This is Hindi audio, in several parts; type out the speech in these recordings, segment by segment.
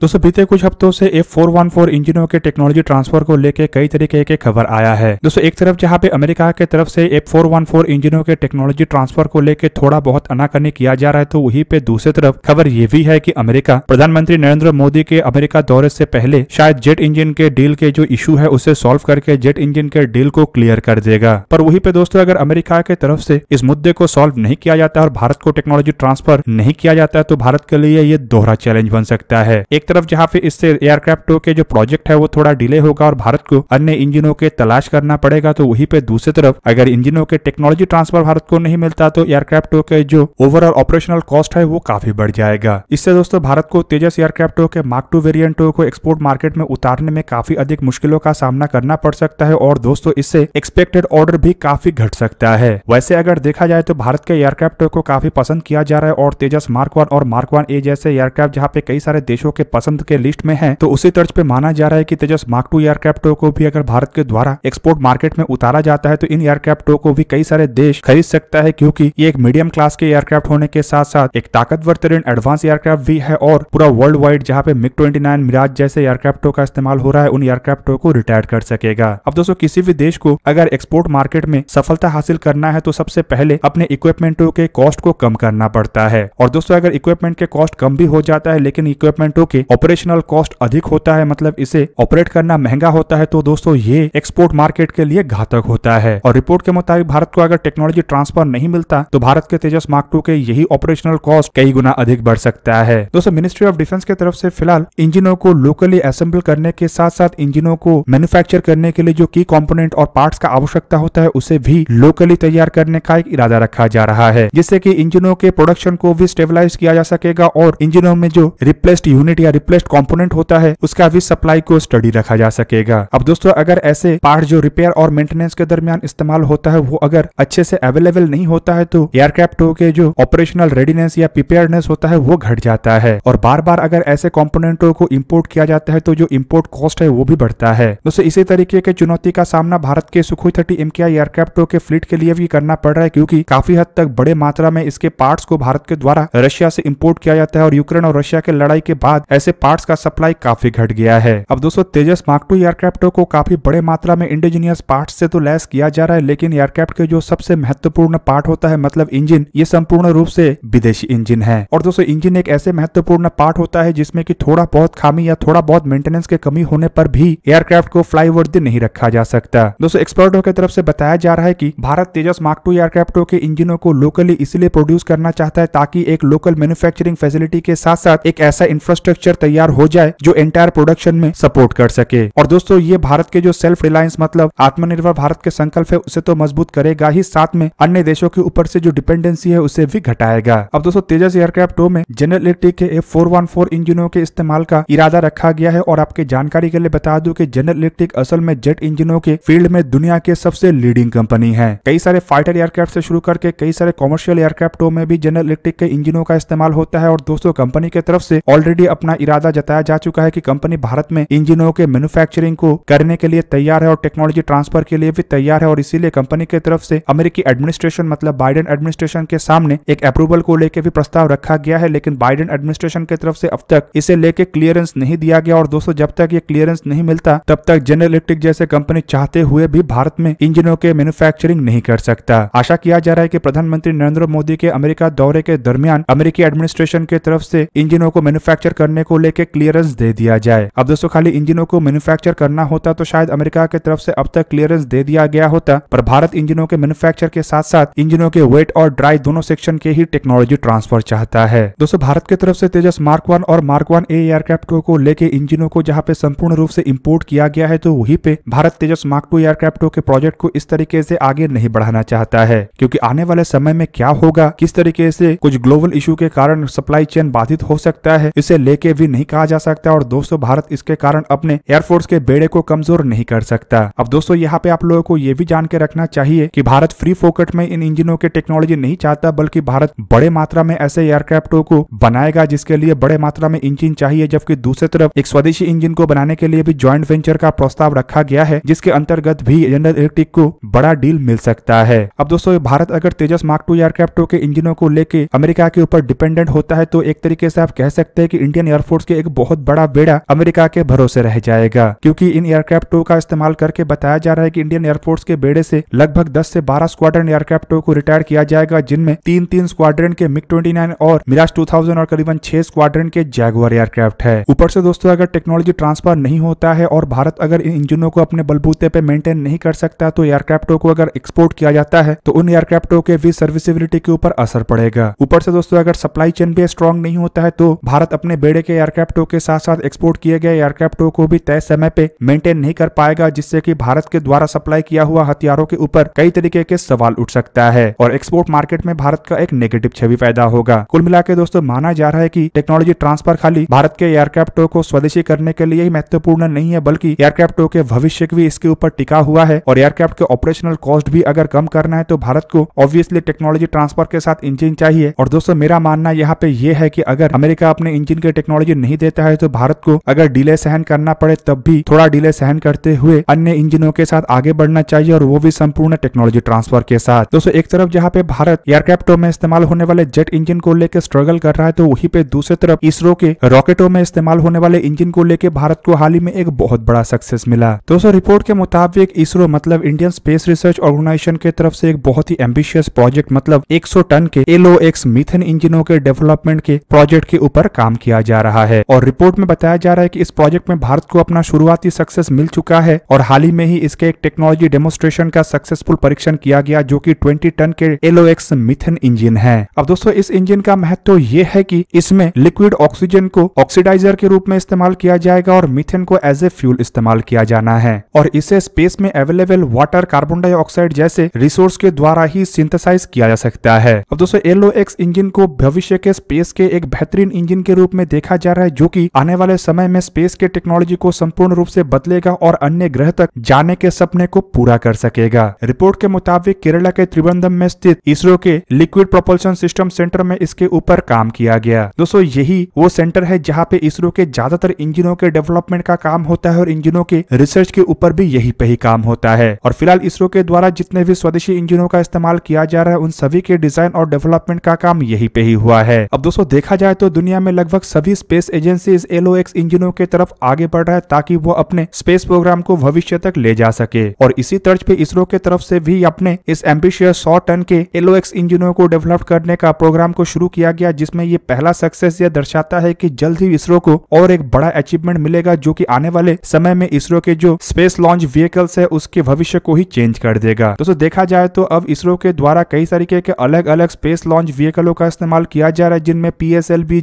दोस्तों बीते कुछ हफ्तों से एफ फोर वन फोर इंजनों के टेक्नोलॉजी ट्रांसफर को लेकर कई तरीके के खबर आया है दोस्तों एक तरफ जहां पे अमेरिका के तरफ से एफ फोर वन फोर इंजनों के टेक्नोलॉजी ट्रांसफर को लेकर थोड़ा बहुत अनाकनी किया जा रहा है तो वहीं पे दूसरी तरफ खबर ये भी है की अमेरिका प्रधानमंत्री नरेंद्र मोदी के अमेरिका दौरे से पहले शायद जेट इंजिन के डील के जो इशू है उसे सोल्व करके जेट इंजिन के डील को क्लियर कर देगा पर वही पे दोस्तों अगर अमेरिका के तरफ से इस मुद्दे को सोल्व नहीं किया जाता और भारत को टेक्नोलॉजी ट्रांसफर नहीं किया जाता है तो भारत के लिए ये दोहरा चैलेंज बन सकता है एक तरफ जहाँ पे इससे एयरक्राफ्ट के जो प्रोजेक्ट है वो थोड़ा डिले होगा और भारत को अन्य इंजिनों के तलाश करना पड़ेगा तो वही पे दूसरी तरफ अगर इंजिनों के टेक्नोलॉजी ट्रांसफर भारत को नहीं मिलता तो एयरक्राफ्ट के जो ओवरऑल ऑपरेशनल कॉस्ट है वो काफी बढ़ जाएगा इससे दोस्तों भारत को तेजस एयरक्राफ्ट के मार्क टू वेरियंटो को एक्सपोर्ट मार्केट में उतारने में काफी अधिक मुश्किलों का सामना करना पड़ सकता है और दोस्तों इससे एक्सपेक्टेड ऑर्डर भी काफी घट सकता है वैसे अगर देखा जाए तो भारत के एयरक्राफ्ट को काफी पसंद किया जा रहा है और तेजस मार्क वन और मार्क वन ए जैसे एयरक्राफ्ट जहाँ पे कई सारे देशों के पसंद के लिस्ट में है तो उसी तर्ज पे माना जा रहा है की तेजस मार्क टू एयरक्राफ्टों को भी अगर भारत के द्वारा एक्सपोर्ट मार्केट में उतारा जाता है तो इन एयरक्राफ्टों को भी कई सारे देश खरीद सकता है क्योंकि ये एक मीडियम क्लास के एयरक्राफ्ट होने के साथ साथ एक ताकतवर तरीन एडवांस एयरक्राफ्ट भी है और पूरा वर्ल्ड वाइड जहाँ पे मिग ट्वेंटी नाइन मिराज जैसे एयरक्राफ्टों का इस्तेमाल हो रहा है उन एयरक्राफ्टों को रिटायर कर सकेगा अब दोस्तों किसी भी देश को अगर एक्सपोर्ट मार्केट में सफलता हासिल करना है तो सबसे पहले अपने इक्विपमेंटों के कॉस्ट को कम करना पड़ता है और दोस्तों अगर इक्विपमेंट के कॉस्ट कम भी हो जाता है लेकिन इक्विपमेंटों के ऑपरेशनल कॉस्ट अधिक होता है मतलब इसे ऑपरेट करना महंगा होता है तो दोस्तों ये एक्सपोर्ट मार्केट के लिए घातक होता है और रिपोर्ट के मुताबिक भारत को अगर टेक्नोलॉजी ट्रांसफर नहीं मिलता तो भारत के तेजस मार्क टू के यही ऑपरेशनल कॉस्ट कई गुना अधिक बढ़ सकता है दोस्तों मिनिस्ट्री ऑफ डिफेंस की तरफ से फिलहाल इंजिनों को लोकली असेंबल करने के साथ साथ इंजिनों को मैन्युफैक्चर करने के लिए जो की कॉम्पोनेंट और पार्ट का आवश्यकता होता है उसे भी लोकली तैयार करने का एक इरादा रखा जा रहा है जिससे की इंजिनों के प्रोडक्शन को भी स्टेबलाइज किया जा सकेगा और इंजिनों में जो रिप्लेस्ड यूनिट या रिप्लेस्ड कॉम्पोनेंट होता है उसका भी सप्लाई को स्टडी रखा जा सकेगा अब दोस्तों अगर ऐसे पार्ट जो रिपेयर और मेंटेनेंस के दरमियान इस्तेमाल होता है वो अगर अच्छे से अवेलेबल नहीं होता है तो एयरक्राफ्ट के जो ऑपरेशनल रेडीनेस या प्रिपेयरनेस होता है वो घट जाता है और बार बार अगर ऐसे कॉम्पोनेंटो को इम्पोर्ट किया जाता है तो जो इम्पोर्ट कॉस्ट है वो भी बढ़ता है दोस्तों इसी तरीके के चुनौती का सामना भारत के सुखोई थर्टी एम एयरक्राफ्टों के फ्लीट के लिए भी करना पड़ रहा है क्योंकि काफी हद तक बड़े मात्रा में इसके पार्ट्स को भारत के द्वारा रशिया से इम्पोर्ट किया जाता है और यूक्रेन और रशिया के लड़ाई के बाद ऐसे इससे पार्ट्स का सप्लाई काफी घट गया है अब दोस्तों तेजस मार्क टू एयरक्राफ्टों को काफी बड़े मात्रा में इंडिजीनियस पार्ट से तो लैस किया जा रहा है लेकिन एयरक्राफ्ट के जो सबसे महत्वपूर्ण पार्ट होता है मतलब इंजिन ये संपूर्ण रूप से विदेशी इंजिन है और दोस्तों इंजिन एक ऐसे महत्वपूर्ण पार्ट होता है जिसमें की थोड़ा बहुत खामी या थोड़ा बहुत मेंटेनेंस के कमी होने पर भी एयरक्राफ्ट को फ्लाई नहीं रखा जा सकता दोस्तों एक्सपर्टो की तरफ से बताया जा रहा है की भारत तेजस मार्क टू एयरक्राफ्टों के इंजिनों को लोकली इसलिए प्रोड्यूस करना चाहता है ताकि एक लोकल मैन्युफैक्चरिंग फैसिलिटी के साथ साथ एक ऐसा इंफ्रास्ट्रक्चर तैयार हो जाए जो एंटायर प्रोडक्शन में सपोर्ट कर सके और दोस्तों ये भारत के जो सेल्फ रिलायंस मतलब आत्मनिर्भर भारत के संकल्प है उसे तो मजबूत करेगा ही साथ में अन्य देशों के ऊपर से जो डिपेंडेंसी है उसे भी घटाएगा अब दोस्तों तेजस एयरक्राफ्ट टू में जनरल इलेक्ट्रिक के एफ फोर इंजनों के इस्तेमाल का इरादा रखा गया है और आपकी जानकारी के लिए बता दू की जनरल इलेक्ट्रिक असल में जेट इंजनों के फील्ड में दुनिया के सबसे लीडिंग कंपनी है कई सारे फाइटर एयरक्राफ्ट से शुरू करके कई सारे कॉमर्शियल एयरक्राफ्टों में भी जनरल इलेक्ट्रिक के इंजनों का इस्तेमाल होता है और दोस्तों कंपनी के तरफ से ऑलरेडी अपना इरादा जताया जा चुका है कि कंपनी भारत में इंजिनों के मैन्युफैक्चरिंग को करने के लिए तैयार है और टेक्नोलॉजी ट्रांसफर के लिए भी तैयार है और इसीलिए कंपनी की तरफ से अमेरिकी एडमिनिस्ट्रेशन मतलब बाइडन एडमिनिस्ट्रेशन के सामने एक अप्रूवल को लेकर भी प्रस्ताव रखा गया है लेकिन बाइडन एडमिनिस्ट्रेशन की तरफ से अब तक इसे लेकर क्लियरेंस नहीं दिया गया और दोस्तों जब तक ये क्लियरेंस नहीं मिलता तब तक जनरल इलेक्ट्रिक जैसे कंपनी चाहते हुए भी भारत में इंजनों के मैन्युफैक्चरिंग नहीं कर सकता आशा किया जा रहा है कि प्रधानमंत्री नरेंद्र मोदी के अमेरिका दौरे के दरमियान अमेरिकी एडमिनिस्ट्रेशन की तरफ से इंजनों को मैन्युफैक्चर करने को लेकर क्लियरेंस दे दिया जाए अब दोस्तों खाली इंजिनों को मैन्युफैक्चर करना होता तो शायद अमेरिका के तरफ से अब तक क्लियरेंस दे दिया गया होता पर भारत इंजिनों के मैन्युफैक्चर के साथ साथ इंजिनों के वेट और ड्राई दोनों सेक्शन के ही टेक्नोलॉजी ट्रांसफर चाहता है दोस्तों भारत की तरफ से तेजस मार्क वन और मार्क वन ए एयरक्राफ्ट को लेके इंजिनों को जहाँ पे संपूर्ण रूप से इम्पोर्ट किया गया है तो वही पे भारत तेजस मार्क टू एयरक्राफ्टो के प्रोजेक्ट को इस तरीके ऐसी आगे नहीं बढ़ाना चाहता है क्यूँकी आने वाले समय में क्या होगा किस तरीके ऐसी कुछ ग्लोबल इशू के कारण सप्लाई चेन बाधित हो सकता है इसे लेके भी नहीं कहा जा सकता और दोस्तों भारत इसके कारण अपने एयरफोर्स के बेड़े को कमजोर नहीं कर सकता अब दोस्तों यहाँ पे आप लोगों को ये भी जान के रखना चाहिए की भारत फ्री फोकट में इन इंजिनों के टेक्नोलॉजी नहीं चाहता बल्कि भारत बड़े मात्रा में ऐसे एयरक्राफ्टों को बनाएगा जिसके लिए बड़े मात्रा में इंजिन चाहिए जबकि दूसरी तरफ एक स्वदेशी इंजिन को बनाने के लिए भी ज्वाइंट वेंचर का प्रस्ताव रखा गया है जिसके अंतर्गत भी जनरल इलेक्ट्रिक को बड़ा डील मिल सकता है अब दोस्तों भारत अगर तेजस मार्क टू एयरक्राफ्टों के इंजिनों को लेकर अमेरिका के ऊपर डिपेंडेंट होता है तो एक तरीके से आप कह सकते हैं कि इंडियन एयर एयरफोर्स के एक बहुत बड़ा बेड़ा अमेरिका के भरोसे रह जाएगा क्योंकि इन एयरक्राफ्टों का इस्तेमाल करके बताया जा रहा है कि इंडियन एयरफोर्स के बेड़े से लगभग 10 से 12 स्क्वाड्रन एयरक्राफ्टों को रिटायर किया जाएगा जिनमें तीन तीन स्क्वाड्रन के मिग ट्वेंटी और मिराज टू और करीबन छह स्क्वाड्रन के जैगुआर एयरक्राफ्ट है ऊपर से दोस्तों अगर टेक्नोलॉजी ट्रांसफर नहीं होता है और भारत अगर इन इंजनों को अपने बलबूते पे मेंटेन नहीं कर सकता तो एयरक्राफ्टों को अगर एक्सपोर्ट किया जाता है तो उन एयरक्राफ्टों के भी सर्विसेबिलिटी के ऊपर असर पड़ेगा ऊपर से दोस्तों अगर सप्लाई चेन भी स्ट्रॉन्ग नहीं होता है तो भारत अपने बेड़े के एयरक्राफ्टों के साथ साथ एक्सपोर्ट किए गए एयरक्राफ्टों को भी तय समय पे मेंटेन नहीं कर पाएगा जिससे की भारत के द्वारा सप्लाई किया हुआ हथियारों के ऊपर कई तरीके के सवाल उठ सकता है और एक्सपोर्ट मार्केट में भारत का एक नेगेटिव छवि पैदा होगा कुल मिला दोस्तों माना जा रहा है की टेक्नोलॉजी ट्रांसफर खाली भारत के एयरक्राफ्टों को स्वदेशी करने के लिए ही महत्वपूर्ण नहीं है बल्कि एयरक्राफ्टो के भविष्य भी इसके ऊपर टिका हुआ है और एयरक्राफ्ट के ऑपरेशनल कॉस्ट भी अगर कम करना है तो भारत को ऑब्वियसली टेक्नोलॉजी ट्रांसफर के साथ इंजन चाहिए और दोस्तों मेरा मानना यहाँ पे ये है की अगर अमेरिका अपने इंजन के टेक्नोलॉजी टेक्नोलॉजी नहीं देता है तो भारत को अगर डिले सहन करना पड़े तब भी थोड़ा डिले सहन करते हुए अन्य इंजनों के साथ आगे बढ़ना चाहिए और वो भी संपूर्ण टेक्नोलॉजी ट्रांसफर के साथ दोस्तों एक तरफ जहाँ पे भारत एयरक्राफ्टों में इस्तेमाल होने वाले जेट इंजन को लेकर स्ट्रगल कर रहा है तो वही पे दूसरी तरफ इसरो के रॉकेटों में इस्तेमाल होने वाले इंजन को लेकर भारत को हाल ही में एक बहुत बड़ा सक्सेस मिला दोस्तों रिपोर्ट के मुताबिक इसरो मतलब इंडियन स्पेस रिसर्च ऑर्गेनाइजेशन के तरफ से एक बहुत ही एम्बिशियस प्रोजेक्ट मतलब 100 टन के एलो एक्स मिथेन इंजनों के डेवलपमेंट के प्रोजेक्ट के ऊपर काम किया जा रहा रहा है और रिपोर्ट में बताया जा रहा है कि इस प्रोजेक्ट में भारत को अपना शुरुआती सक्सेस मिल चुका है और हाल ही में ही इसके एक टेक्नोलॉजी डेमोस्ट्रेशन का सक्सेसफुल परीक्षण किया गया जो की ट्वेंटी टन के एलो एक्स मिथेन इंजिन है अब दोस्तों इस इंजिन का महत्व ये है की इसमें लिक्विड ऑक्सीजन को ऑक्सीडाइजर के रूप में इस्तेमाल किया जाएगा और मिथेन को एज ए फ्यूल इस्तेमाल किया जाना है और इसे स्पेस में अवेलेबल वाटर कार्बन डाइऑक्साइड जैसे रिसोर्स के द्वारा ही सिंथेसाइज किया जा सकता है अब दोस्तों एलो इंजन को भविष्य के स्पेस के एक बेहतरीन इंजिन के रूप में देखा जा हथियार है जो की आने वाले समय में स्पेस के टेक्नोलॉजी को संपूर्ण रूप से बदलेगा और अन्य ग्रह तक जाने के सपने को पूरा कर सकेगा रिपोर्ट के मुताबिक केरला के त्रिवंदम में स्थित इसरो के लिक्विड प्रोपल्सन सिस्टम सेंटर में इसके ऊपर काम किया गया दोस्तों यही वो सेंटर है जहाँ पे इसरो के ज्यादातर इंजनों के डेवलपमेंट का काम होता है और इंजनों के रिसर्च के ऊपर भी यही पे ही काम होता है और फिलहाल इसरो के द्वारा जितने भी स्वदेशी इंजनों का इस्तेमाल किया जा रहा है उन सभी के डिजाइन और डेवलपमेंट का काम यही पे ही हुआ है अब दोस्तों देखा जाए तो दुनिया में लगभग सभी स्पेस स्पेस एजेंसी एक्स इंजिनों के तरफ आगे बढ़ रहा है ताकि वो अपने स्पेस प्रोग्राम को भविष्य तक ले जा सके और इसी तर्ज पे इसरो के तरफ से भी अपने इस एम्बिशियस सौ टन के एक्स इंजिनों को डेवलप करने का प्रोग्राम को शुरू किया गया जिसमें ये पहला सक्सेस यह दर्शाता है की जल्द ही इसरो को और एक बड़ा अचीवमेंट मिलेगा जो की आने वाले समय में इसरो के जो स्पेस लॉन्च व्हीकल्स है उसके भविष्य को ही चेंज कर देगा दोस्तों देखा जाए तो अब इसरो के द्वारा कई तरीके के अलग अलग स्पेस लॉन्च व्हीकलों का इस्तेमाल किया जा रहा है जिनमें पी एस एल वी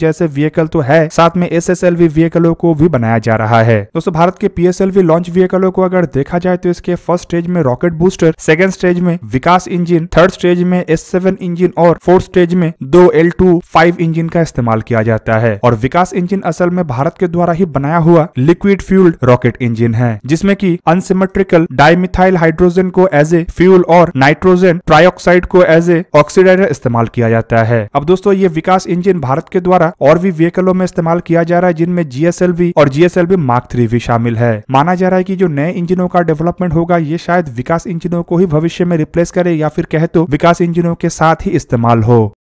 जैसे व्हीकल व्हीकल तो है साथ में एस एस व्हीकलों को भी बनाया जा रहा है दोस्तों भारत के पी लॉन्च व्हीकलों को अगर देखा जाए तो इसके फर्स्ट स्टेज में रॉकेट बूस्टर सेकेंड स्टेज में विकास इंजिन थर्ड स्टेज में एस इंजिन और फोर्थ स्टेज में दो एल टू इंजिन का इस्तेमाल किया जाता है और विकास इंजिन असल में भारत के द्वारा ही बनाया हुआ लिक्विड फ्यूल्ड रॉकेट इंजन है जिसमें की अनसिमेट्रिकल डाइमिथाइल हाइड्रोजन को एज ए फ्यूल और नाइट्रोजन ट्राइऑक्साइड को एज ए ऑक्सीडाइजर इस्तेमाल किया जाता है अब दोस्तों ये विकास इंजन भारत के द्वारा और भी व्हीकलों में इस्तेमाल किया जा रहा है जिनमें जीएसएलवी और जीएसएलवी मार्क थ्री भी शामिल है माना जा रहा है की जो नए इंजनों का डेवलपमेंट होगा ये शायद विकास इंजनों को ही भविष्य में रिप्लेस करे या फिर कहे तो विकास इंजनों के साथ ही इस्तेमाल हो